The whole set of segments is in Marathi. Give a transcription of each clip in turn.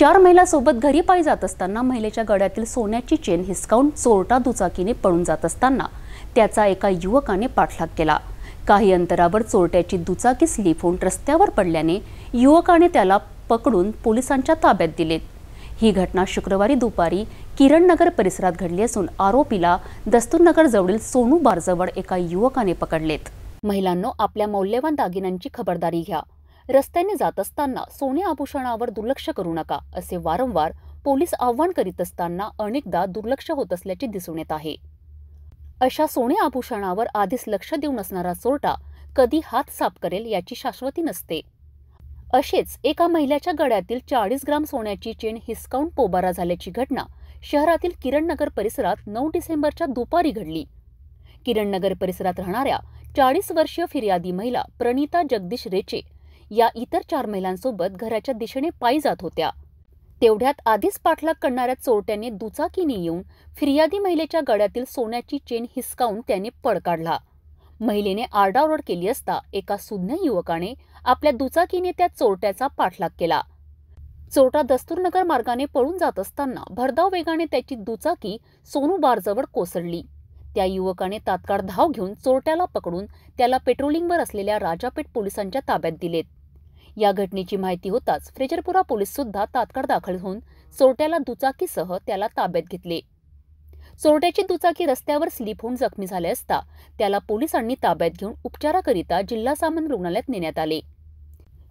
चार महिला सोबत घरी पायी जात असताना महिलेच्या गड्यातील सोन्याची चेन हिसकावून चोरटा दुचाकीने पळून जात असताना त्याचा एका युवकाने पाठलाग केला काही अंतरावर चोरट्याची दुचाकी स्लिप होऊन रस्त्यावर पडल्याने युवकाने त्याला पकडून पोलिसांच्या ताब्यात दिले ही घटना शुक्रवारी दुपारी किरणनगर परिसरात घडली असून आरोपीला दस्तूरनगरजवळील सोनू बारजवळ एका युवकाने पकडलेत महिलांनो आपल्या मौल्यवान दागिन्यांची खबरदारी घ्या रस्त्याने जात असताना सोने आभूषणावर दुर्लक्ष करू नका असे वारंवार पोलीस आव्हान करीत असताना अनेकदा दुर्लक्ष होत असल्याचे दिसून येत आहे अशा सोने आभूषणावर आधीच लक्ष देऊन असणारा चोरटा कधी हात साफ करेल याची शाश्वती नसते असेच एका महिलाच्या गळ्यातील चाळीस ग्राम सोन्याची चेन हिसकावून पोबारा झाल्याची घटना शहरातील किरणनगर परिसरात नऊ डिसेंबरच्या दुपारी घडली किरणनगर परिसरात राहणाऱ्या चाळीस वर्षीय फिर्यादी महिला प्रणिता जगदीश रेचे या इतर चार महिलांसोबत घराच्या दिशेने पायी जात होत्या तेवढ्यात आधीच पाठलाग करणाऱ्या चोरट्याने दुचाकीने येऊन फिर्यादी महिलेच्या गळ्यातील सोन्याची चेन हिसकावून त्याने पळ काढला महिलेने आरडाओरड केली असता एका सुज्ञ युवकाने आपल्या दुचाकीने त्या चोरट्याचा पाठलाग केला चोरटा दस्तूरनगर मार्गाने पळून जात असताना भरधाव वेगाने त्याची दुचाकी सोनू बारजवळ कोसळली त्या युवकाने तात्काळ धाव घेऊन चोरट्याला पकडून त्याला पेट्रोलिंगवर असलेल्या राजापेठ पोलिसांच्या ताब्यात दिलेत या घटनेची माहिती होताच फ्रेजरपुरा पोलीस सुद्धा तात्काळ दाखल होऊन चोरट्याला दुचाकीसह त्याला ताब्यात घेतले चोरट्याची दुचाकी रस्त्यावर स्लिप होऊन जखमी झाले असता त्याला पोलिसांनी ताब्यात घेऊन उपचाराकरिता जिल्हा सामान रुग्णालयात नेण्यात आले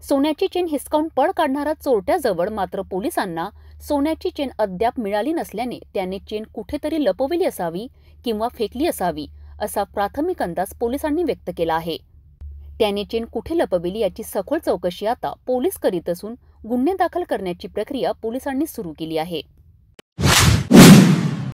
सोन्याची चेन हिसकावून पळ काढणारा चोरट्याजवळ मात्र पोलिसांना सोन्याची चेन अद्याप मिळाली नसल्याने त्याने चेन कुठेतरी लपवली असावी किंवा फेकली असावी असा प्राथमिक अंदाज पोलिसांनी व्यक्त केला आहे त्याने चेन कुठे लपविली याची सखोल चौकशी आता पोलीस करीत असून गुन्हे दाखल करण्याची प्रक्रिया पोलिसांनी सुरू केली आहे